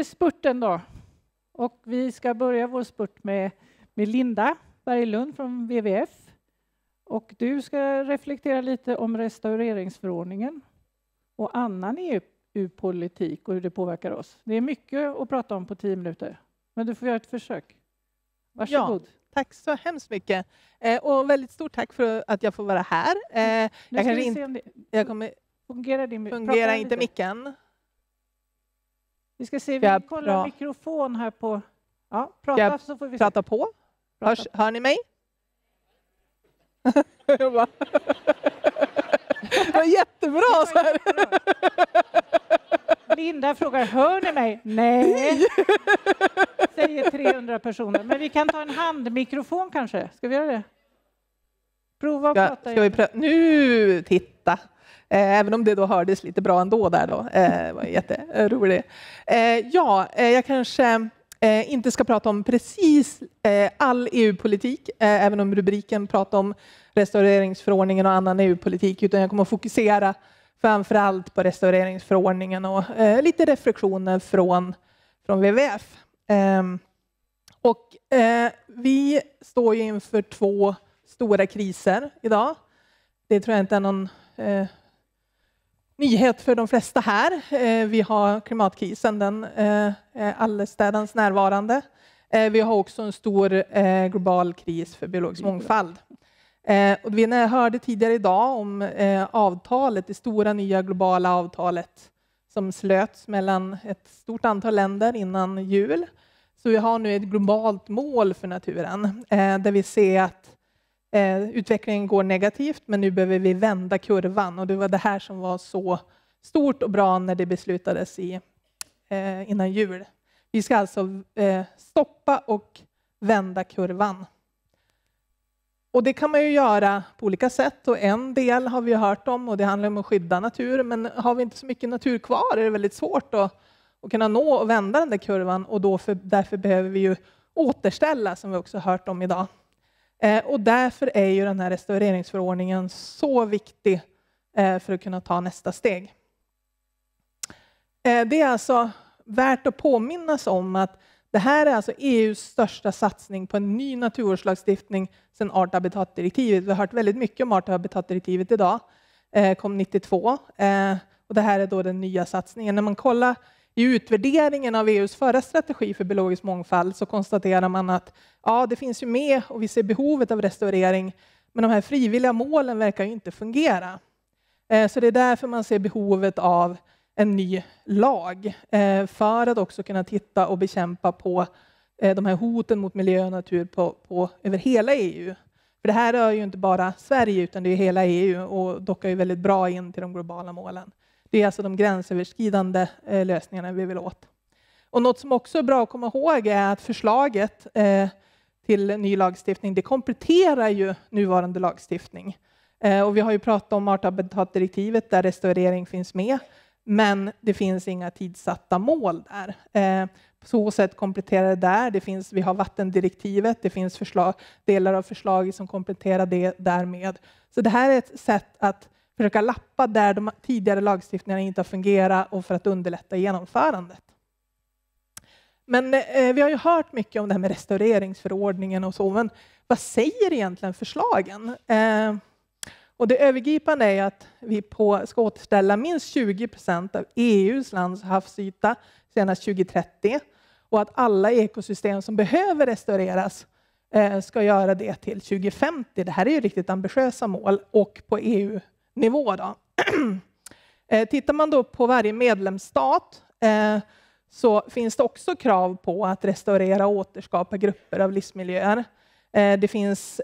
det spurten då. Och vi ska börja vår spurt med, med Linda Berglund från WWF. Och du ska reflektera lite om restaureringsförordningen och annan EU-politik och hur det påverkar oss. Det är mycket att prata om på tio minuter, men du får göra ett försök. Varsågod. Ja. Tack så hemskt mycket. Eh, och väldigt stort tack för att jag får vara här. Eh, mm. jag, kanske inte, jag kommer... Fungerar, din, fungerar inte micken? Vi ska se, vi ska kollar bra. mikrofon här på... Ja, prata jag så får vi prata på? Prata. Hörs, hör ni mig? jag bara... det var jättebra! Så här. Linda frågar, hör ni mig? Nej, säger 300 personer. Men vi kan ta en handmikrofon kanske? Ska vi göra det? Prova att ja, prata. Ska vi pröva? Nu, titta! Eh, även om det då hördes lite bra ändå där då. Eh, det var jätteroligt. Eh, ja, jag kanske inte ska prata om precis all EU-politik, även om rubriken pratar om restaureringsförordningen och annan EU-politik, utan jag kommer att fokusera framför allt på restaureringsförordningen och lite reflektioner från, från WWF. Ehm, och, vi står ju inför två stora kriser idag. Det tror jag inte är någon nyhet för de flesta här. Eh, vi har klimatkrisen, den eh, är allestädans närvarande. Eh, vi har också en stor global kris för biologisk mångfald. Och när hörde tidigare idag om avtalet, det stora nya globala avtalet som slöts mellan ett stort antal länder innan jul, så vi har nu ett globalt mål för naturen där vi ser att Eh, utvecklingen går negativt, men nu behöver vi vända kurvan. Och det var det här som var så stort och bra när det beslutades i, eh, innan jul. Vi ska alltså eh, stoppa och vända kurvan. Och det kan man ju göra på olika sätt och en del har vi hört om och det handlar om att skydda natur. Men har vi inte så mycket natur kvar är det väldigt svårt att, att kunna nå och vända den där kurvan och då för, därför behöver vi ju återställa som vi också hört om idag. Eh, och därför är ju den här restaureringsförordningen så viktig eh, för att kunna ta nästa steg. Eh, det är alltså värt att påminnas om att det här är alltså EUs största satsning på en ny naturvårdslagstiftning sedan art och habitatdirektivet. Vi har hört väldigt mycket om art och habitatdirektivet idag, kom 92. Och det här är då den nya satsningen. När man kollar i utvärderingen av EUs förra strategi för biologisk mångfald så konstaterar man att ja, det finns ju med och vi ser behovet av restaurering, men de här frivilliga målen verkar inte fungera. Eh, så det är därför man ser behovet av en ny lag eh, för att också kunna titta och bekämpa på eh, de här hoten mot miljö och natur på, på, över hela EU. För det här rör ju inte bara Sverige utan det är hela EU och dockar ju väldigt bra in till de globala målen. Det är alltså de gränsöverskridande eh, lösningarna vi vill åt. Och något som också är bra att komma ihåg är att förslaget eh, till ny lagstiftning det kompletterar ju nuvarande lagstiftning. Eh, och vi har ju pratat om art och habitatdirektivet där restaurering finns med, men det finns inga tidsatta mål där. På så sätt kompletterar det där. Det finns, vi har vattendirektivet, det finns förslag, delar av förslaget som kompletterar det därmed. Så det här är ett sätt att försöka lappa där de tidigare lagstiftningarna inte har fungerat och för att underlätta genomförandet. Men eh, vi har ju hört mycket om det här med restaureringsförordningen och så, men vad säger egentligen förslagen? Eh, och det övergripande är att vi på, ska återställa minst 20 procent av EUs lands havsyta senast 2030 och att alla ekosystem som behöver restaureras eh, ska göra det till 2050. Det här är ju riktigt ambitiösa mål och på EU nivå. Då. Eh, tittar man då på varje medlemsstat eh, så finns det också krav på att restaurera och återskapa grupper av livsmiljöer. Eh, det finns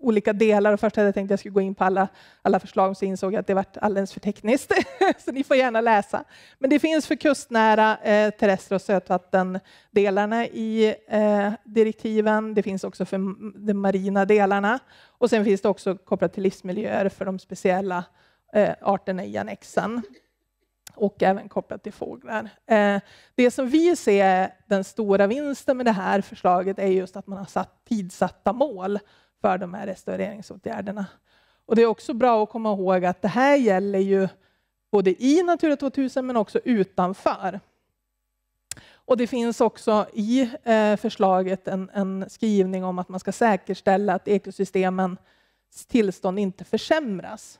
olika delar och först hade jag tänkt att jag skulle gå in på alla, alla förslag så insåg jag att det varit alldeles för tekniskt. så ni får gärna läsa. Men det finns för kustnära eh, terrestra och sötvattendelarna i eh, direktiven. Det finns också för de marina delarna och sen finns det också kopplat till livsmiljöer för de speciella eh, arterna i annexen och även kopplat till fåglar. Eh, det som vi ser den stora vinsten med det här förslaget är just att man har satt tidsatta mål för de här restaureringsåtgärderna. Och det är också bra att komma ihåg att det här gäller ju både i Natura 2000 men också utanför. Och det finns också i eh, förslaget en, en skrivning om att man ska säkerställa att ekosystemens tillstånd inte försämras.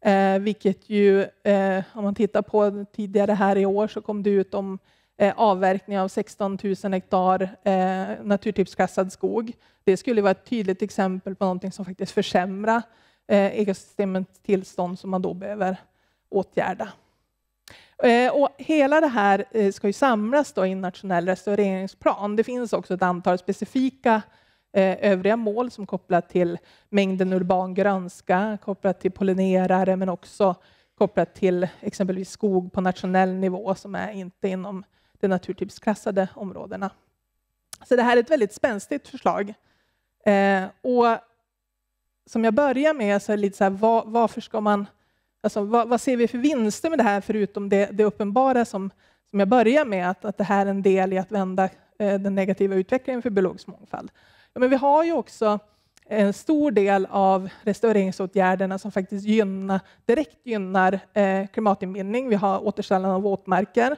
Eh, vilket ju, eh, om man tittar på tidigare här i år så kom det ut om Eh, avverkning av 16 000 hektar eh, naturtypsklassad skog. Det skulle vara ett tydligt exempel på någonting som faktiskt försämrar eh, ekosystemets tillstånd som man då behöver åtgärda. Eh, och hela det här ska ju samlas då i en nationell restaureringsplan. Det finns också ett antal specifika övriga mål som kopplat till mängden urban grönska, kopplat till pollinerare men också kopplat till exempelvis skog på nationell nivå som är inte inom de naturtypsklassade områdena. Så det här är ett väldigt spänstigt förslag. Eh, och som jag börjar med så är det lite så här, var, varför ska man... Alltså, vad, vad, ser vi för vinster med det här förutom det, det uppenbara som, som jag börjar med, att, att det här är en del i att vända eh, den negativa utvecklingen för biologisk mångfald? Ja, men vi har ju också en stor del av restaureringsåtgärderna som faktiskt gynnar, direkt gynnar eh, klimatinbindning. Vi har återställande av våtmarker.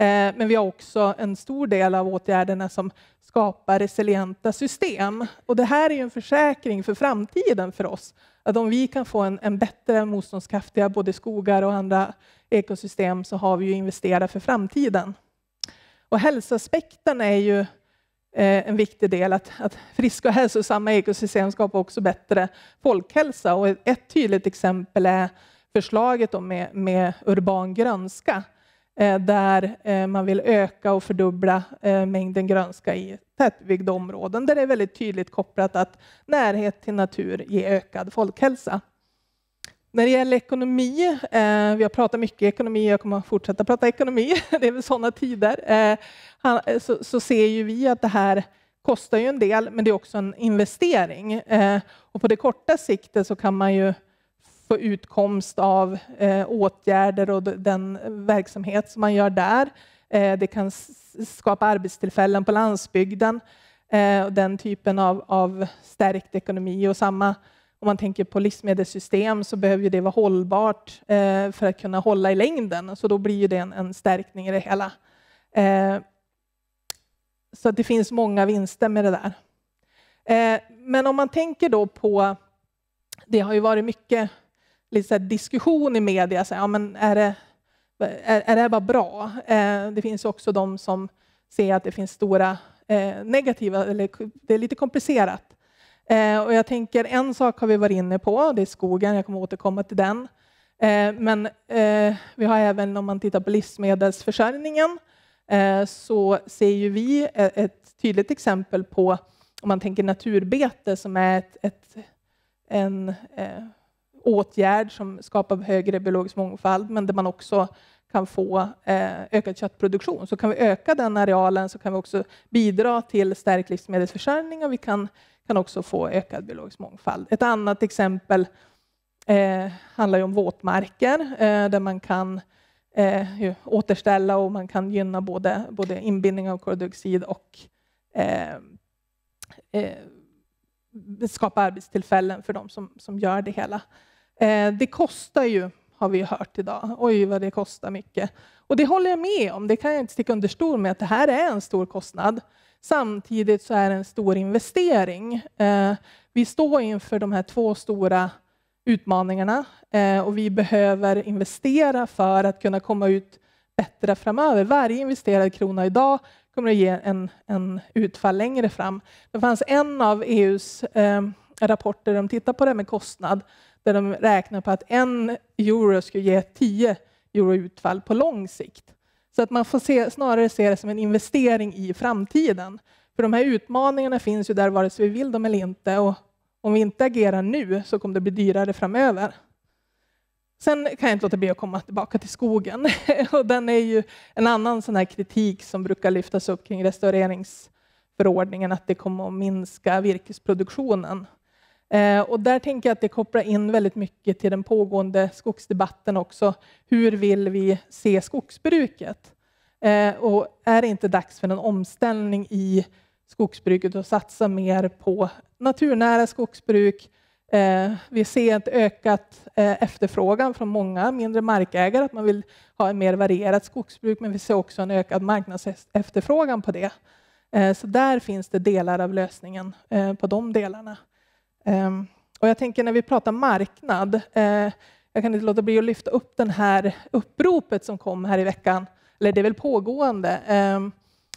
Eh, men vi har också en stor del av åtgärderna som skapar resilienta system. Och det här är en försäkring för framtiden för oss. Att om vi kan få en, en bättre motståndskraftiga både skogar och andra ekosystem så har vi ju investerat för framtiden. Och hälsoaspekten är ju eh, en viktig del, att, att friska och hälsosamma ekosystem skapar också bättre folkhälsa. Och ett tydligt exempel är förslaget med, med urban grönska Eh, där eh, man vill öka och fördubbla eh, mängden grönska i tätbebyggda områden där det är väldigt tydligt kopplat att närhet till natur ger ökad folkhälsa. När det gäller ekonomi, vi har pratat mycket ekonomi, jag kommer fortsätta prata ekonomi, det är väl sådana tider, så, ser ju vi att det här kostar ju en del, men det är också en investering. och på det korta siktet så kan man ju få utkomst av eh, åtgärder och den verksamhet som man gör där. Eh, det kan skapa arbetstillfällen på landsbygden eh, och den typen av, av stärkt ekonomi. Och samma om man tänker på livsmedelssystem så behöver det vara hållbart för att kunna hålla i längden. Så då blir det en, en stärkning i det hela. Så det finns många vinster med det där. Men om man tänker då på, det har ju varit mycket lite så diskussion i media. Så, ja, men är, det, är, är det här bara bra? Eh, det finns också de som ser att det finns stora eh, negativa, eller det är lite komplicerat. Eh, och jag tänker, en sak har vi varit inne på, det är skogen, jag kommer återkomma till den. Eh, men eh, vi har även, om man tittar på livsmedelsförsörjningen, eh, så ser ju vi e, ett tydligt exempel på, om man tänker naturbete, som är ett, ett en åtgärd som skapar högre biologisk mångfald men där man också kan få eh, ökad köttproduktion. Så kan vi öka den arealen så kan vi också bidra till stärkt livsmedelsförsörjning och vi kan, kan också få ökad biologisk mångfald. Ett annat exempel eh, handlar om våtmarker eh, där man kan eh, återställa och man kan gynna både, både inbindning av koldioxid och eh, eh, skapa arbetstillfällen för de som, som gör det hela. Eh, det kostar ju, har vi hört idag. Oj, vad det kostar mycket. Och det håller jag med om. Det kan jag inte sticka under stol med att det här är en stor kostnad. Samtidigt så är det en stor investering. Eh, vi står inför de här två stora utmaningarna eh, och vi behöver investera för att kunna komma ut bättre framöver. Varje investerad krona idag kommer att ge en, en utfall längre fram. Det fanns en av EUs eh, rapporter, de tittar på det här med kostnad, där de räknar på att en euro skulle ge 10 euro utfall på lång sikt. Så att man får se, snarare se det som en investering i framtiden. För de här utmaningarna finns ju där vare sig vi vill dem eller inte och om vi inte agerar nu så kommer det bli dyrare framöver. Sen kan jag inte låta bli att komma tillbaka till skogen. och den är ju en annan sån här kritik som brukar lyftas upp kring restaureringsförordningen, att det kommer att minska virkesproduktionen. Eh, och där tänker jag att det kopplar in väldigt mycket till den pågående skogsdebatten också. Hur vill vi se skogsbruket? Eh, och är det inte dags för en omställning i skogsbruket och satsa mer på naturnära skogsbruk? Eh, vi ser ett ökat efterfrågan från många mindre markägare, att man vill ha ett mer varierat skogsbruk, men vi ser också en ökad marknadsefterfrågan på det. Så där finns det delar av lösningen på de delarna. Ehm, och jag tänker när vi pratar marknad, eh, jag kan inte låta bli att lyfta upp det här uppropet som kom här i veckan, eller det är väl pågående, ehm,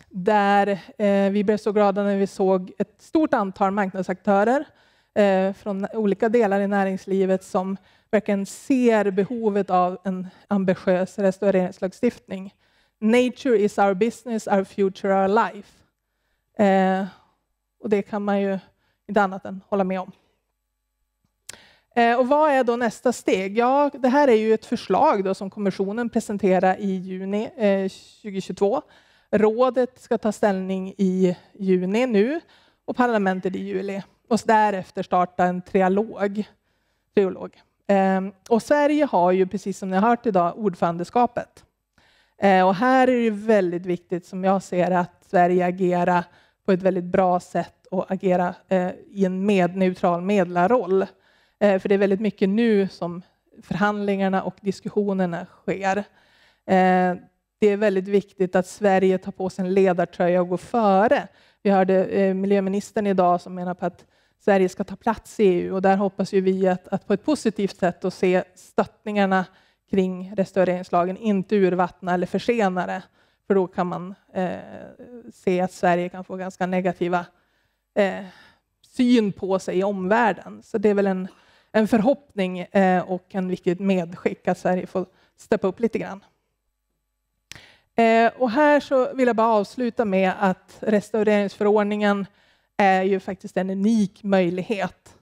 där eh, vi blev så glada när vi såg ett stort antal marknadsaktörer eh, från olika delar i näringslivet som verkligen ser behovet av en ambitiös restaureringslagstiftning. Nature is our business, our future, our life. Och det kan man ju inte annat än hålla med om. Eh, och vad är då nästa steg? Ja, det här är ju ett förslag då som kommissionen presenterar i juni 2022. Eh, Rådet ska ta ställning i juni nu och parlamentet i juli. Och därefter starta en trialog. trialog. Ehm, och Sverige har ju, precis som ni har hört idag, ordförandeskapet. Eh, och här är det väldigt viktigt, som jag ser att Sverige agerar på ett väldigt bra sätt och agera eh, i en med, neutral medlarroll. Eh, för det är väldigt mycket nu som förhandlingarna och diskussionerna sker. Eh, det är väldigt viktigt att Sverige tar på sig en ledartröja och går före. Vi hörde miljöministern idag som menar på att Sverige ska ta plats i EU och där hoppas ju vi att, att på ett positivt sätt att se stöttningarna kring restaureringslagen inte urvattna eller försena det. För då kan man eh, se att Sverige kan få ganska negativa eh, syn på sig i omvärlden. Så det är väl en, en förhoppning eh, och en viktigt medskick att Sverige får steppa upp lite grann. Eh, och här så vill jag bara avsluta med att restaureringsförordningen är ju faktiskt en unik möjlighet.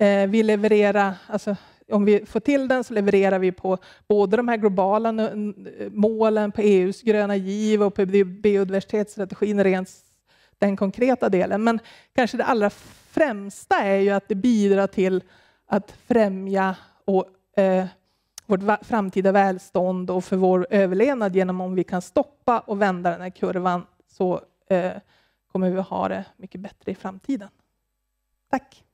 Eh, vi levererar, alltså om vi får till den så levererar vi på både de här globala målen, på EUs gröna giv och på biodiversitetsstrategin, rent den konkreta delen. Men kanske det allra främsta är ju att det bidrar till att främja och, eh, vårt framtida välstånd och för vår överlevnad genom om vi kan stoppa och vända den här kurvan så eh, kommer vi ha det mycket bättre i framtiden. Tack!